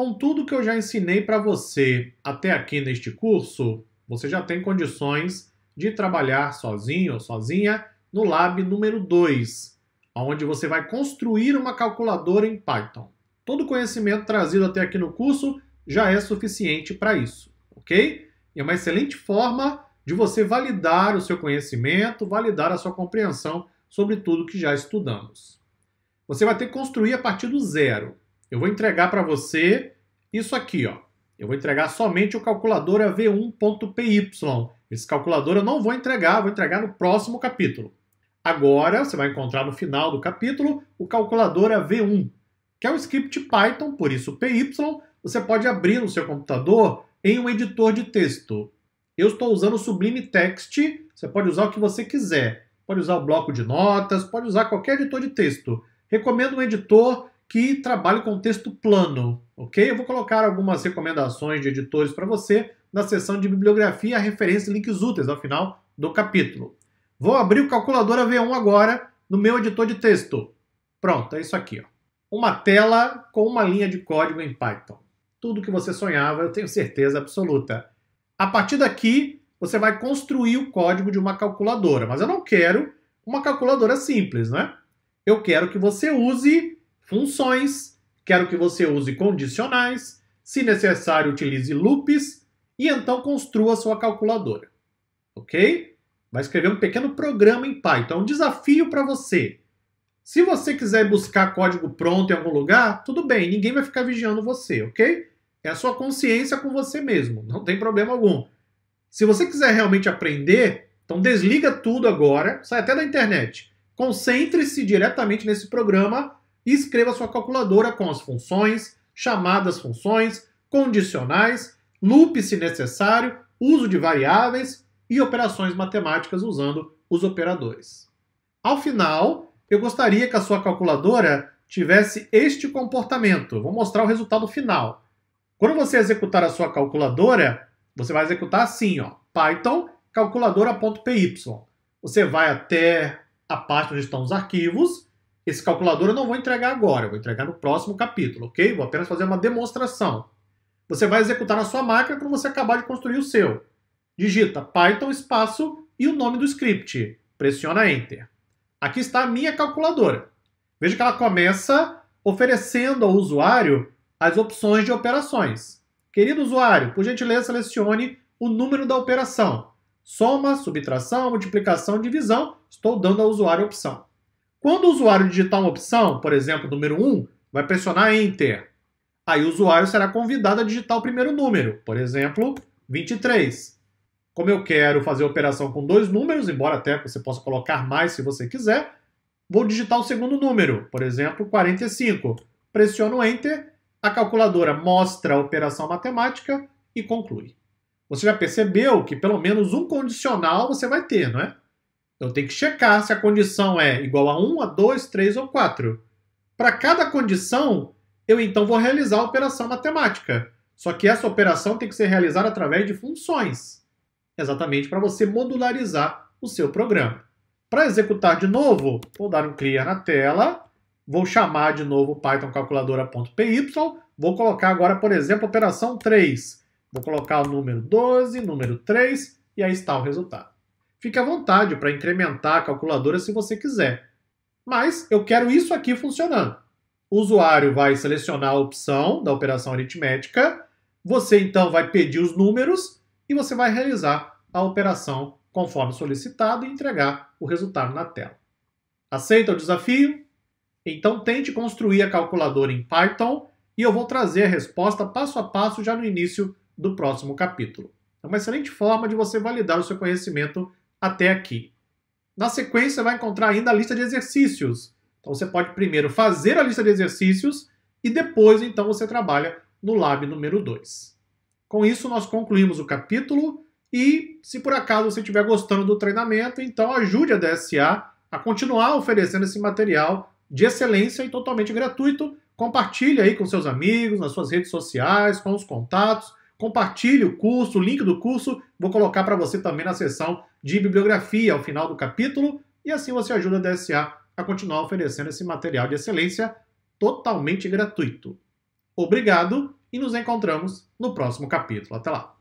Com tudo que eu já ensinei para você até aqui neste curso, você já tem condições de trabalhar sozinho ou sozinha no Lab número 2, onde você vai construir uma calculadora em Python. Todo o conhecimento trazido até aqui no curso já é suficiente para isso, ok? E é uma excelente forma de você validar o seu conhecimento, validar a sua compreensão sobre tudo que já estudamos. Você vai ter que construir a partir do zero eu vou entregar para você isso aqui, ó. Eu vou entregar somente o calculadora v1.py. Esse calculador eu não vou entregar, vou entregar no próximo capítulo. Agora você vai encontrar no final do capítulo o calculadora V1, que é um script Python, por isso PY, você pode abrir no seu computador em um editor de texto. Eu estou usando o Sublime Text, você pode usar o que você quiser. Pode usar o bloco de notas, pode usar qualquer editor de texto. Recomendo um editor que trabalha com texto plano, ok? Eu vou colocar algumas recomendações de editores para você na seção de bibliografia, referências e links úteis ao final do capítulo. Vou abrir o calculadora V1 agora no meu editor de texto. Pronto, é isso aqui. Ó. Uma tela com uma linha de código em Python. Tudo que você sonhava, eu tenho certeza absoluta. A partir daqui, você vai construir o código de uma calculadora, mas eu não quero uma calculadora simples, né? Eu quero que você use funções, quero que você use condicionais, se necessário, utilize loops e então construa sua calculadora. Ok? Vai escrever um pequeno programa em Python. É um desafio para você. Se você quiser buscar código pronto em algum lugar, tudo bem, ninguém vai ficar vigiando você, ok? É a sua consciência com você mesmo, não tem problema algum. Se você quiser realmente aprender, então desliga tudo agora, sai até da internet. Concentre-se diretamente nesse programa escreva sua calculadora com as funções, chamadas funções, condicionais, loop se necessário, uso de variáveis e operações matemáticas usando os operadores. Ao final, eu gostaria que a sua calculadora tivesse este comportamento. Vou mostrar o resultado final. Quando você executar a sua calculadora, você vai executar assim, ó, python calculadora.py. Você vai até a pasta onde estão os arquivos esse calculador eu não vou entregar agora, eu vou entregar no próximo capítulo, ok? Vou apenas fazer uma demonstração. Você vai executar na sua máquina quando você acabar de construir o seu. Digita Python espaço e o nome do script. Pressiona Enter. Aqui está a minha calculadora. Veja que ela começa oferecendo ao usuário as opções de operações. Querido usuário, por gentileza selecione o número da operação. Soma, subtração, multiplicação, divisão. Estou dando ao usuário a opção. Quando o usuário digitar uma opção, por exemplo, número 1, vai pressionar Enter. Aí o usuário será convidado a digitar o primeiro número, por exemplo, 23. Como eu quero fazer operação com dois números, embora até você possa colocar mais se você quiser, vou digitar o segundo número, por exemplo, 45. Pressiono Enter, a calculadora mostra a operação matemática e conclui. Você já percebeu que pelo menos um condicional você vai ter, não é? Então tem que checar se a condição é igual a 1, a 2, 3 ou 4. Para cada condição, eu então vou realizar a operação matemática. Só que essa operação tem que ser realizada através de funções, exatamente para você modularizar o seu programa. Para executar de novo, vou dar um clear na tela, vou chamar de novo Python calculadora.py, vou colocar agora, por exemplo, a operação 3. Vou colocar o número 12, número 3, e aí está o resultado. Fique à vontade para incrementar a calculadora se você quiser. Mas eu quero isso aqui funcionando. O usuário vai selecionar a opção da operação aritmética, você então vai pedir os números e você vai realizar a operação conforme solicitado e entregar o resultado na tela. Aceita o desafio? Então tente construir a calculadora em Python e eu vou trazer a resposta passo a passo já no início do próximo capítulo. É uma excelente forma de você validar o seu conhecimento até aqui. Na sequência, você vai encontrar ainda a lista de exercícios. Então, você pode primeiro fazer a lista de exercícios e depois, então, você trabalha no lab número 2. Com isso, nós concluímos o capítulo e, se por acaso você estiver gostando do treinamento, então ajude a DSA a continuar oferecendo esse material de excelência e totalmente gratuito. Compartilhe aí com seus amigos, nas suas redes sociais, com os contatos Compartilhe o curso, o link do curso, vou colocar para você também na seção de bibliografia ao final do capítulo, e assim você ajuda a DSA a continuar oferecendo esse material de excelência totalmente gratuito. Obrigado e nos encontramos no próximo capítulo. Até lá!